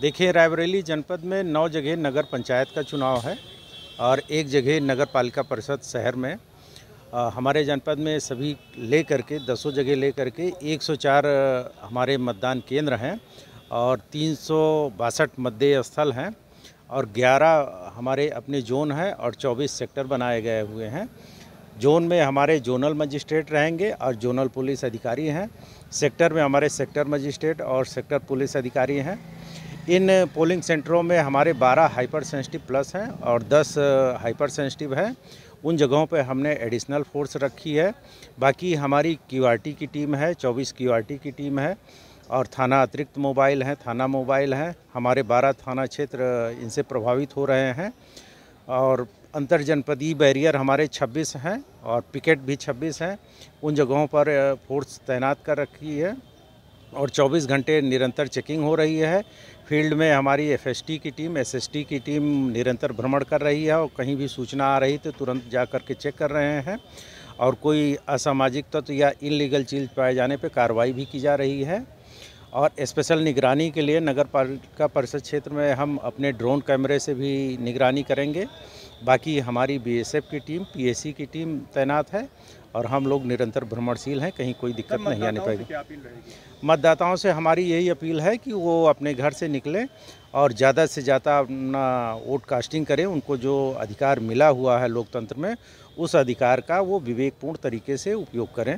देखिए रायबरेली जनपद में नौ जगह नगर पंचायत का चुनाव है और एक जगह नगर पालिका परिषद शहर में आ, हमारे जनपद में सभी ले करके दसों जगह ले करके 104 हमारे मतदान केंद्र हैं और तीन मतदेय स्थल हैं और 11 हमारे अपने जोन हैं और 24 सेक्टर बनाए गए हुए हैं जोन में हमारे जोनल मजिस्ट्रेट रहेंगे और जोनल पुलिस अधिकारी हैं सेक्टर में हमारे सेक्टर मजिस्ट्रेट और सेक्टर पुलिस अधिकारी हैं इन पोलिंग सेंटरों में हमारे 12 हाइपर सेंसिटिव प्लस हैं और 10 हाइपर सेंसिटिव हैं उन जगहों पे हमने एडिशनल फोर्स रखी है बाकी हमारी क्यूआरटी की टीम है 24 क्यूआरटी की टीम है और थाना अतिरिक्त मोबाइल हैं थाना मोबाइल हैं हमारे 12 थाना क्षेत्र इनसे प्रभावित हो रहे हैं और अंतर जनपदीय बैरियर हमारे 26 हैं और पिकेट भी 26 हैं उन जगहों पर फोर्स तैनात कर रखी है और 24 घंटे निरंतर चेकिंग हो रही है फील्ड में हमारी एफएसटी की टीम एसएसटी की टीम निरंतर भ्रमण कर रही है और कहीं भी सूचना आ रही तो तुरंत जा कर के चेक कर रहे हैं और कोई असामाजिक तत्व तो या इनलीगल चीज़ पाए जाने पर कार्रवाई भी की जा रही है और स्पेशल निगरानी के लिए नगर पालिका परिषद क्षेत्र में हम अपने ड्रोन कैमरे से भी निगरानी करेंगे बाकी हमारी बीएसएफ की टीम पीएसी की टीम तैनात है और हम लोग निरंतर भ्रमणशील हैं कहीं कोई दिक्कत नहीं आने पाएगी मतदाताओं से हमारी यही अपील है कि वो अपने घर से निकलें और ज़्यादा से ज़्यादा अपना वोट कास्टिंग करें उनको जो अधिकार मिला हुआ है लोकतंत्र में उस अधिकार का वो विवेकपूर्ण तरीके से उपयोग करें